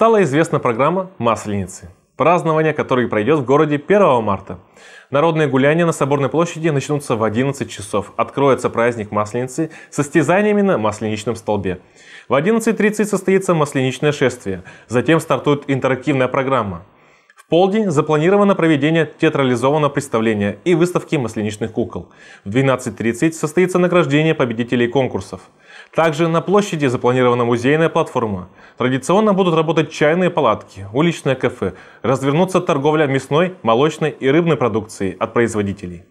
стала известна программа «Масленицы», празднование которой пройдет в городе 1 марта. Народные гуляния на Соборной площади начнутся в 11 часов. Откроется праздник Масленицы с состязаниями на Масленичном столбе. В 11.30 состоится масленичное шествие. Затем стартует интерактивная программа полдень запланировано проведение театрализованного представления и выставки масленичных кукол. В 12.30 состоится награждение победителей конкурсов. Также на площади запланирована музейная платформа. Традиционно будут работать чайные палатки, уличное кафе, развернуться торговля мясной, молочной и рыбной продукцией от производителей.